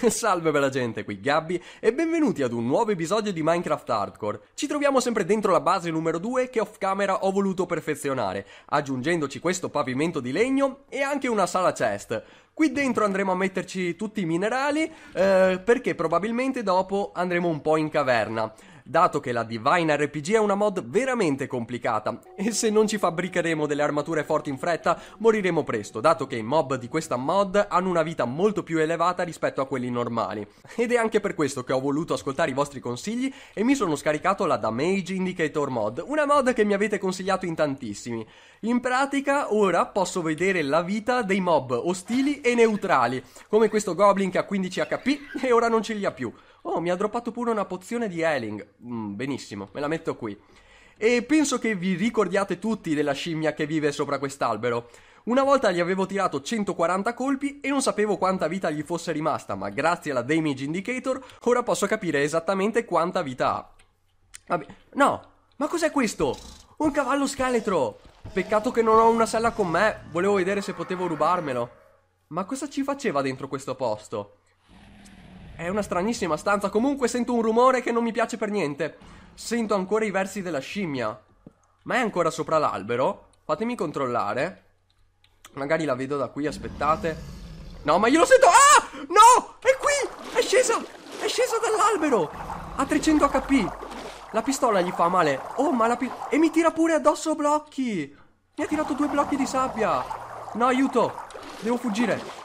Salve bella gente, qui Gabby e benvenuti ad un nuovo episodio di Minecraft Hardcore. Ci troviamo sempre dentro la base numero 2 che off camera ho voluto perfezionare, aggiungendoci questo pavimento di legno e anche una sala chest. Qui dentro andremo a metterci tutti i minerali eh, perché probabilmente dopo andremo un po' in caverna dato che la Divine RPG è una mod veramente complicata e se non ci fabbricheremo delle armature forti in fretta moriremo presto, dato che i mob di questa mod hanno una vita molto più elevata rispetto a quelli normali. Ed è anche per questo che ho voluto ascoltare i vostri consigli e mi sono scaricato la Damage Indicator mod, una mod che mi avete consigliato in tantissimi. In pratica ora posso vedere la vita dei mob ostili e neutrali, come questo goblin che ha 15 HP e ora non ce li ha più. Oh, mi ha droppato pure una pozione di Healing. Mm, benissimo, me la metto qui. E penso che vi ricordiate tutti della scimmia che vive sopra quest'albero. Una volta gli avevo tirato 140 colpi e non sapevo quanta vita gli fosse rimasta, ma grazie alla Damage Indicator ora posso capire esattamente quanta vita ha. Vabbè, no, ma cos'è questo? Un cavallo scheletro! Peccato che non ho una sella con me, volevo vedere se potevo rubarmelo. Ma cosa ci faceva dentro questo posto? È una stranissima stanza, comunque sento un rumore che non mi piace per niente. Sento ancora i versi della scimmia. Ma è ancora sopra l'albero? Fatemi controllare. Magari la vedo da qui, aspettate. No, ma io lo sento! Ah! No! È qui! È scesa! È scesa dall'albero! Ha 300 HP! La pistola gli fa male. Oh, ma la pistola... E mi tira pure addosso blocchi! Mi ha tirato due blocchi di sabbia! No, aiuto! Devo fuggire!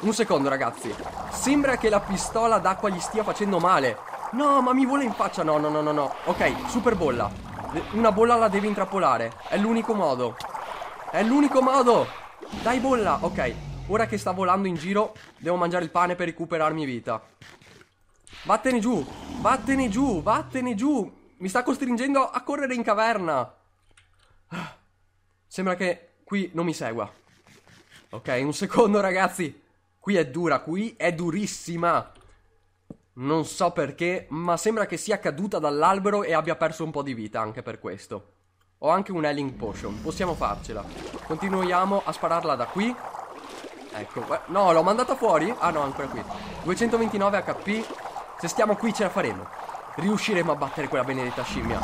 Un secondo ragazzi, sembra che la pistola d'acqua gli stia facendo male. No, ma mi vuole in faccia, no, no, no, no, no. Ok, super bolla. Una bolla la deve intrappolare, è l'unico modo. È l'unico modo! Dai bolla, ok. Ora che sta volando in giro, devo mangiare il pane per recuperarmi vita. Vattene giù, vattene giù, vattene giù. Mi sta costringendo a correre in caverna. Ah, sembra che qui non mi segua. Ok, un secondo ragazzi. Qui è dura, qui è durissima. Non so perché, ma sembra che sia caduta dall'albero e abbia perso un po' di vita anche per questo. Ho anche un healing potion, possiamo farcela. Continuiamo a spararla da qui. Ecco, eh, no, l'ho mandata fuori? Ah no, ancora qui. 229 HP. Se stiamo qui ce la faremo. Riusciremo a battere quella benedetta scimmia.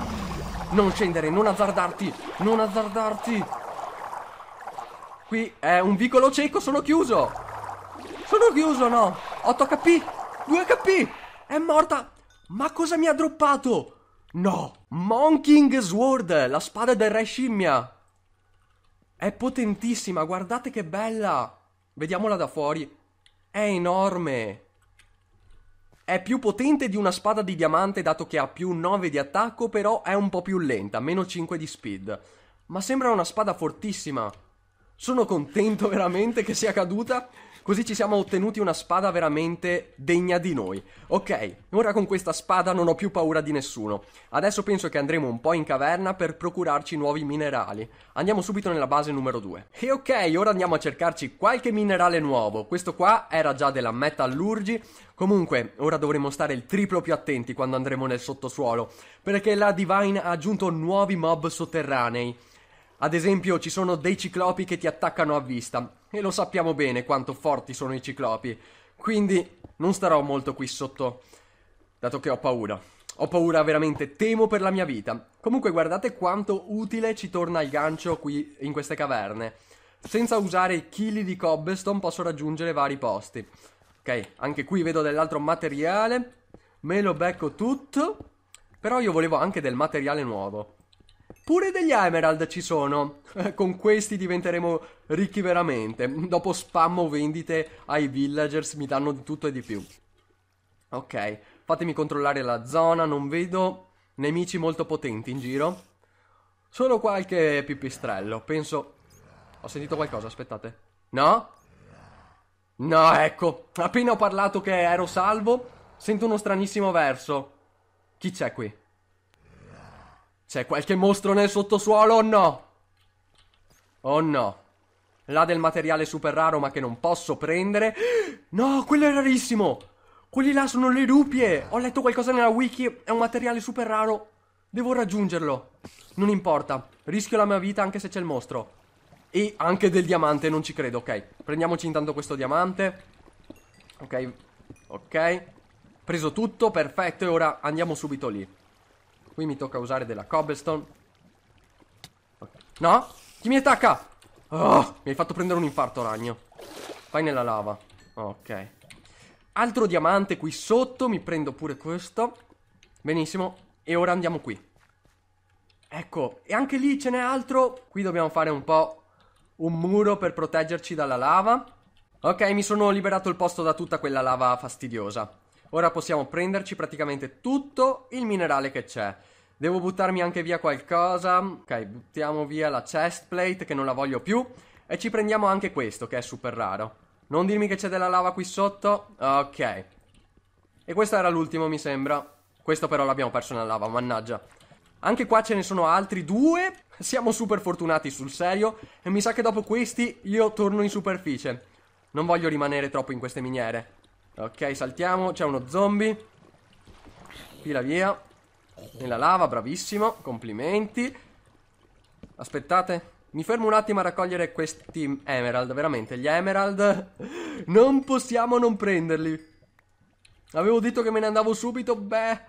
Non scendere, non azzardarti, non azzardarti. Qui è un vicolo cieco, sono chiuso. Sono chiuso, no? 8 HP, 2 HP, è morta. Ma cosa mi ha droppato? No, Monking Sword, la spada del re scimmia. È potentissima, guardate che bella. Vediamola da fuori. È enorme. È più potente di una spada di diamante dato che ha più 9 di attacco, però è un po' più lenta, meno 5 di speed. Ma sembra una spada fortissima. Sono contento veramente che sia caduta Così ci siamo ottenuti una spada veramente degna di noi. Ok, ora con questa spada non ho più paura di nessuno. Adesso penso che andremo un po' in caverna per procurarci nuovi minerali. Andiamo subito nella base numero 2. E ok, ora andiamo a cercarci qualche minerale nuovo. Questo qua era già della metallurgi. Comunque, ora dovremo stare il triplo più attenti quando andremo nel sottosuolo, perché la Divine ha aggiunto nuovi mob sotterranei. Ad esempio ci sono dei ciclopi che ti attaccano a vista e lo sappiamo bene quanto forti sono i ciclopi, quindi non starò molto qui sotto, dato che ho paura. Ho paura veramente, temo per la mia vita. Comunque guardate quanto utile ci torna il gancio qui in queste caverne. Senza usare chili di cobblestone posso raggiungere vari posti. Ok, anche qui vedo dell'altro materiale. Me lo becco tutto. Però io volevo anche del materiale nuovo. Pure degli Emerald ci sono. Eh, con questi diventeremo ricchi veramente. Dopo spammo vendite ai villagers mi danno di tutto e di più. Ok, fatemi controllare la zona, non vedo nemici molto potenti in giro. Solo qualche pipistrello, penso... Ho sentito qualcosa, aspettate. No? No, ecco. Appena ho parlato che ero salvo, sento uno stranissimo verso. Chi c'è qui? C'è qualche mostro nel sottosuolo o no? Oh no. Là del materiale super raro ma che non posso prendere. No, quello è rarissimo. Quelli là sono le rupie. Ho letto qualcosa nella wiki. È un materiale super raro. Devo raggiungerlo. Non importa. Rischio la mia vita anche se c'è il mostro. E anche del diamante, non ci credo, ok. Prendiamoci intanto questo diamante. Ok. Ok. Preso tutto, perfetto. E ora andiamo subito lì. Qui mi tocca usare della cobblestone. No? Chi mi attacca? Oh, mi hai fatto prendere un infarto, ragno. Vai nella lava. Ok. Altro diamante qui sotto. Mi prendo pure questo. Benissimo. E ora andiamo qui. Ecco, e anche lì ce n'è altro. Qui dobbiamo fare un po' un muro per proteggerci dalla lava. Ok, mi sono liberato il posto da tutta quella lava fastidiosa. Ora possiamo prenderci praticamente tutto il minerale che c'è. Devo buttarmi anche via qualcosa. Ok, buttiamo via la chest plate che non la voglio più. E ci prendiamo anche questo che è super raro. Non dirmi che c'è della lava qui sotto. Ok. E questo era l'ultimo mi sembra. Questo però l'abbiamo perso nella lava, mannaggia. Anche qua ce ne sono altri due. Siamo super fortunati sul serio. E mi sa che dopo questi io torno in superficie. Non voglio rimanere troppo in queste miniere. Ok, saltiamo. C'è uno zombie. Tira via. Nella lava, bravissimo. Complimenti. Aspettate. Mi fermo un attimo a raccogliere questi emerald, veramente, gli emerald non possiamo non prenderli. Avevo detto che me ne andavo subito, beh,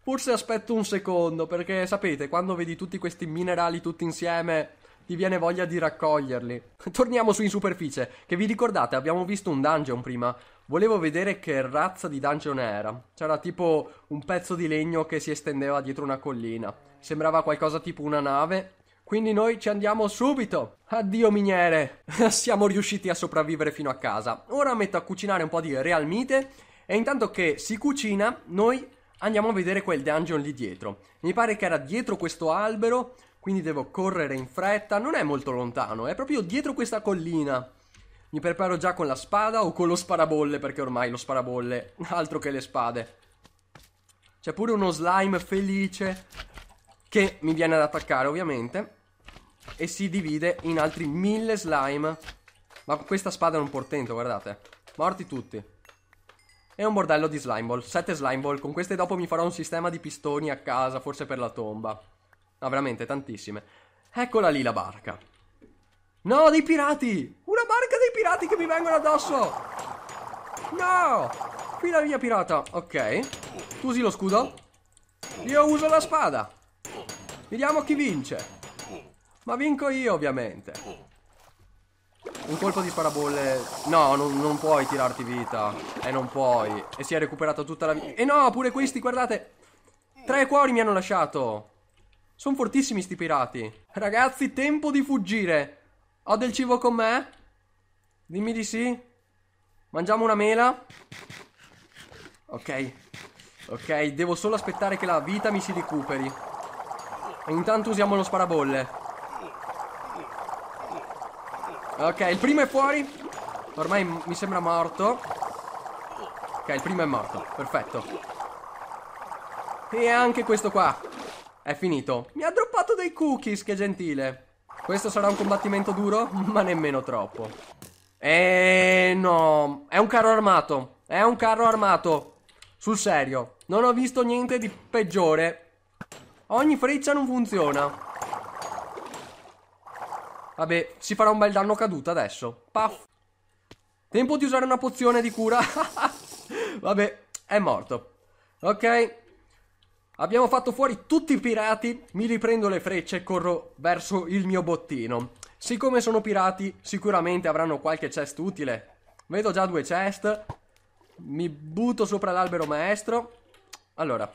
forse aspetto un secondo, perché sapete, quando vedi tutti questi minerali tutti insieme ti viene voglia di raccoglierli. Torniamo su in superficie, che vi ricordate abbiamo visto un dungeon prima. Volevo vedere che razza di dungeon era. C'era tipo un pezzo di legno che si estendeva dietro una collina. Sembrava qualcosa tipo una nave. Quindi noi ci andiamo subito. Addio miniere. Siamo riusciti a sopravvivere fino a casa. Ora metto a cucinare un po' di realmite e intanto che si cucina noi andiamo a vedere quel dungeon lì dietro. Mi pare che era dietro questo albero quindi devo correre in fretta, non è molto lontano, è proprio dietro questa collina. Mi preparo già con la spada o con lo sparabolle, perché ormai lo sparabolle, altro che le spade. C'è pure uno slime felice che mi viene ad attaccare ovviamente e si divide in altri mille slime. Ma questa spada è un portento, guardate. Morti tutti. E un bordello di slime ball, 7 slime ball, con queste dopo mi farò un sistema di pistoni a casa, forse per la tomba. No, veramente, tantissime. Eccola lì la barca. No, dei pirati! Una barca dei pirati che mi vengono addosso! No! Qui la mia pirata. Ok. Tu usi lo scudo? Io uso la spada. Vediamo chi vince. Ma vinco io, ovviamente. Un colpo di sparabolle. No, non, non puoi tirarti vita. E eh, non puoi. E si è recuperato tutta la vita. E no, pure questi, guardate. Tre cuori mi hanno lasciato. Sono fortissimi sti pirati. Ragazzi, tempo di fuggire. Ho del cibo con me? Dimmi di sì. Mangiamo una mela. Ok. Ok, devo solo aspettare che la vita mi si recuperi. E intanto usiamo lo sparabolle. Ok, il primo è fuori. Ormai mi sembra morto. Ok, il primo è morto. Perfetto. E anche questo qua. È finito. Mi ha droppato dei cookies, che gentile. Questo sarà un combattimento duro, ma nemmeno troppo. Eeeh no, è un carro armato. È un carro armato. Sul serio, non ho visto niente di peggiore. Ogni freccia non funziona. Vabbè, si farà un bel danno caduta adesso. Paf. Tempo di usare una pozione di cura. Vabbè, è morto. Ok, Abbiamo fatto fuori tutti i pirati, mi riprendo le frecce e corro verso il mio bottino. Siccome sono pirati, sicuramente avranno qualche chest utile. Vedo già due chest. Mi butto sopra l'albero maestro. Allora,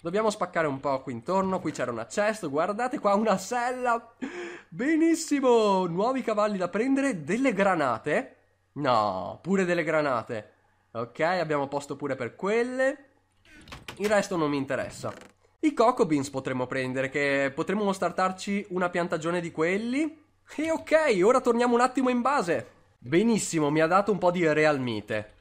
dobbiamo spaccare un po' qui intorno. Qui c'era una chest, guardate qua una sella. Benissimo, nuovi cavalli da prendere, delle granate. No, pure delle granate. Ok, abbiamo posto pure per quelle. Il resto non mi interessa. I Coco Beans potremmo prendere, che potremmo startarci una piantagione di quelli. E ok, ora torniamo un attimo in base. Benissimo, mi ha dato un po' di realmite.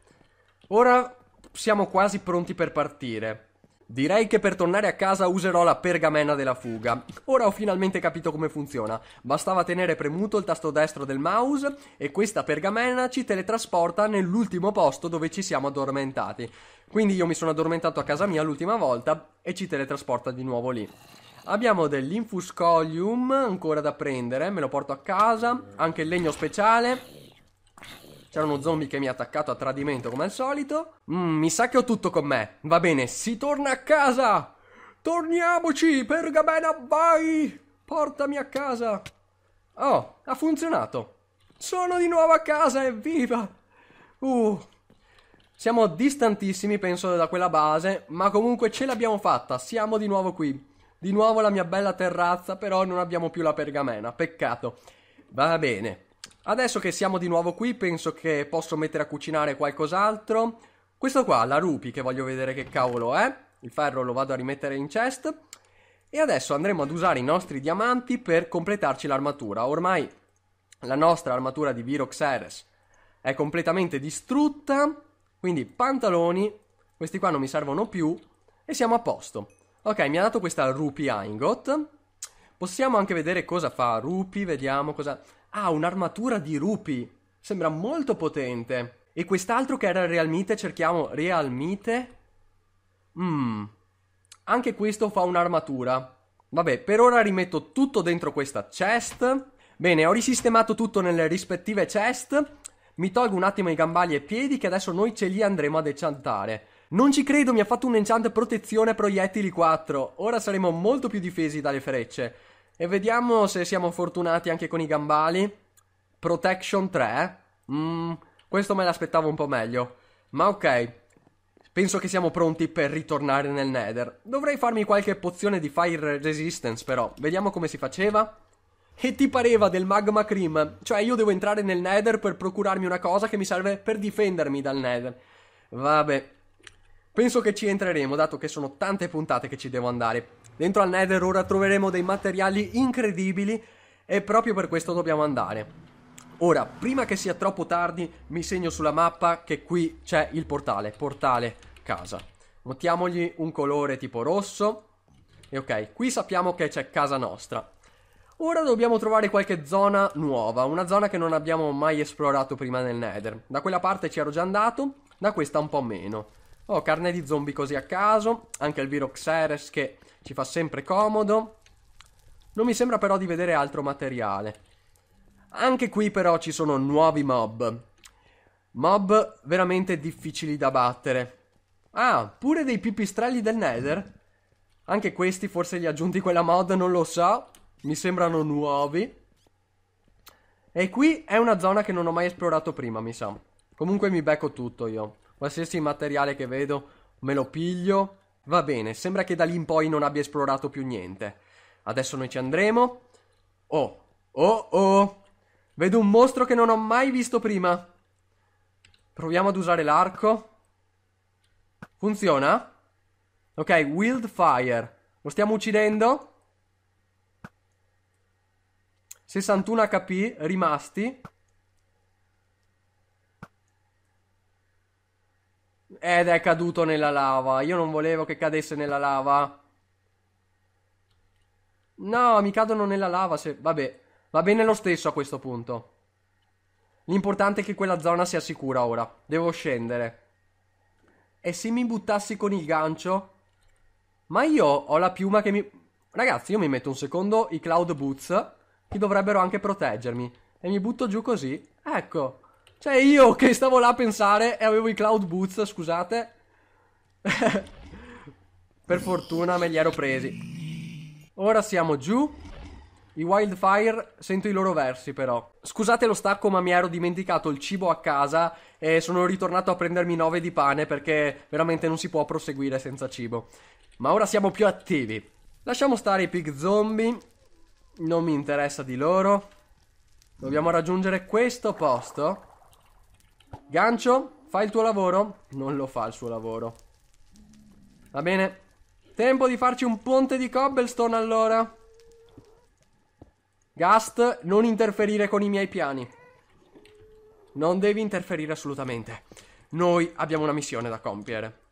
Ora siamo quasi pronti per partire. Direi che per tornare a casa userò la pergamena della fuga. Ora ho finalmente capito come funziona. Bastava tenere premuto il tasto destro del mouse e questa pergamena ci teletrasporta nell'ultimo posto dove ci siamo addormentati. Quindi io mi sono addormentato a casa mia l'ultima volta e ci teletrasporta di nuovo lì. Abbiamo dell'infuscolium ancora da prendere, me lo porto a casa, anche il legno speciale c'era uno zombie che mi ha attaccato a tradimento come al solito. Mm, mi sa che ho tutto con me. Va bene, si torna a casa. Torniamoci, pergamena, vai. Portami a casa. Oh, ha funzionato. Sono di nuovo a casa, evviva. Uh, siamo distantissimi, penso, da quella base, ma comunque ce l'abbiamo fatta, siamo di nuovo qui. Di nuovo la mia bella terrazza, però non abbiamo più la pergamena, peccato. Va bene. Adesso che siamo di nuovo qui penso che posso mettere a cucinare qualcos'altro. Questo qua, la rupi, che voglio vedere che cavolo è. Il ferro lo vado a rimettere in chest. E adesso andremo ad usare i nostri diamanti per completarci l'armatura. Ormai la nostra armatura di Virox Ares è completamente distrutta. Quindi pantaloni, questi qua non mi servono più. E siamo a posto. Ok, mi ha dato questa Rupi ingot. Possiamo anche vedere cosa fa Rupi, vediamo cosa ha un'armatura di rupi. Sembra molto potente. E quest'altro che era il Realmite, cerchiamo Realmite. Mmm. Anche questo fa un'armatura. Vabbè, per ora rimetto tutto dentro questa chest. Bene, ho risistemato tutto nelle rispettive chest. Mi tolgo un attimo i gambali e i piedi che adesso noi ce li andremo a enchantare. Non ci credo, mi ha fatto un enchant protezione proiettili 4. Ora saremo molto più difesi dalle frecce. E vediamo se siamo fortunati anche con i gambali. Protection 3. Mm, questo me l'aspettavo un po' meglio. Ma ok, penso che siamo pronti per ritornare nel Nether. Dovrei farmi qualche pozione di Fire Resistance però. Vediamo come si faceva. E ti pareva del Magma Cream? Cioè io devo entrare nel Nether per procurarmi una cosa che mi serve per difendermi dal Nether. Vabbè. Penso che ci entreremo, dato che sono tante puntate che ci devo andare. Dentro al Nether ora troveremo dei materiali incredibili e proprio per questo dobbiamo andare. Ora, prima che sia troppo tardi, mi segno sulla mappa che qui c'è il portale, portale casa. Mettiamogli un colore tipo rosso. E ok, qui sappiamo che c'è casa nostra. Ora dobbiamo trovare qualche zona nuova, una zona che non abbiamo mai esplorato prima nel Nether. Da quella parte ci ero già andato, da questa un po' meno. Oh, carne di zombie così a caso. Anche il viro Xeres che ci fa sempre comodo. Non mi sembra però di vedere altro materiale. Anche qui però ci sono nuovi mob. Mob veramente difficili da battere. Ah, pure dei pipistrelli del Nether? Anche questi forse li aggiunti quella mod, non lo so. Mi sembrano nuovi. E qui è una zona che non ho mai esplorato prima, mi sa. Comunque mi becco tutto io. Qualsiasi materiale che vedo me lo piglio. Va bene, sembra che da lì in poi non abbia esplorato più niente. Adesso noi ci andremo. Oh, oh, oh. Vedo un mostro che non ho mai visto prima. Proviamo ad usare l'arco. Funziona? Ok, Wildfire. Lo stiamo uccidendo. 61 HP rimasti. Ed è caduto nella lava. Io non volevo che cadesse nella lava. No, mi cadono nella lava se... Vabbè, va bene lo stesso a questo punto. L'importante è che quella zona sia sicura ora. Devo scendere. E se mi buttassi con il gancio? Ma io ho la piuma che mi... Ragazzi, io mi metto un secondo i Cloud Boots, che dovrebbero anche proteggermi. E mi butto giù così. Ecco, cioè io che stavo là a pensare e avevo i cloud boots, scusate. per fortuna me li ero presi. Ora siamo giù. I Wildfire sento i loro versi però. Scusate lo stacco ma mi ero dimenticato il cibo a casa e sono ritornato a prendermi 9 di pane perché veramente non si può proseguire senza cibo. Ma ora siamo più attivi. Lasciamo stare i pig zombie. Non mi interessa di loro. Dobbiamo raggiungere questo posto. Gancio, fai il tuo lavoro? Non lo fa il suo lavoro. Va bene. Tempo di farci un ponte di cobblestone allora. Gast, non interferire con i miei piani. Non devi interferire assolutamente. Noi abbiamo una missione da compiere.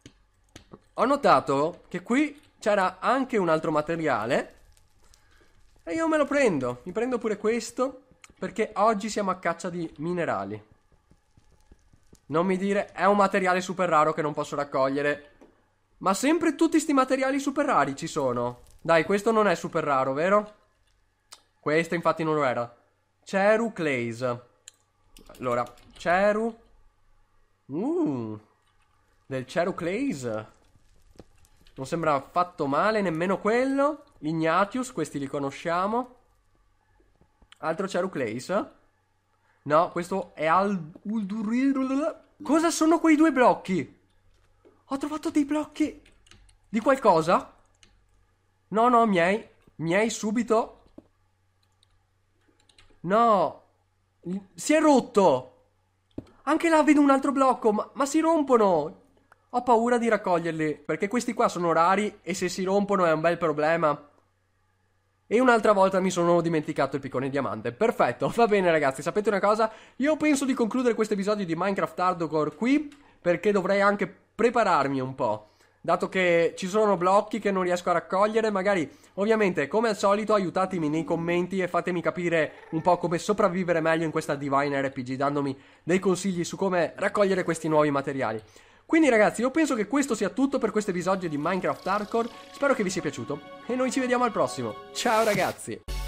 Ho notato che qui c'era anche un altro materiale. E io me lo prendo. Mi prendo pure questo. Perché oggi siamo a caccia di minerali. Non mi dire, è un materiale super raro che non posso raccogliere. Ma sempre tutti questi materiali super rari ci sono. Dai, questo non è super raro, vero? Questo infatti non lo era. Ceru Clays. Allora, Ceru... Uh, del Ceru Clays. Non sembra affatto male, nemmeno quello. Ignatius, questi li conosciamo. Altro Ceru Clays. No, questo è al... Cosa sono quei due blocchi? Ho trovato dei blocchi di qualcosa? No, no, miei. Miei subito. No. Si è rotto. Anche là vedo un altro blocco, ma, ma si rompono. Ho paura di raccoglierli, perché questi qua sono rari e se si rompono è un bel problema. E un'altra volta mi sono dimenticato il piccone diamante. Perfetto, va bene ragazzi, sapete una cosa? Io penso di concludere questo episodio di Minecraft Hardcore qui, perché dovrei anche prepararmi un po'. Dato che ci sono blocchi che non riesco a raccogliere, magari, ovviamente, come al solito, aiutatemi nei commenti e fatemi capire un po' come sopravvivere meglio in questa Divine RPG, dandomi dei consigli su come raccogliere questi nuovi materiali. Quindi ragazzi, io penso che questo sia tutto per questo episodio di Minecraft Hardcore. Spero che vi sia piaciuto e noi ci vediamo al prossimo. Ciao ragazzi!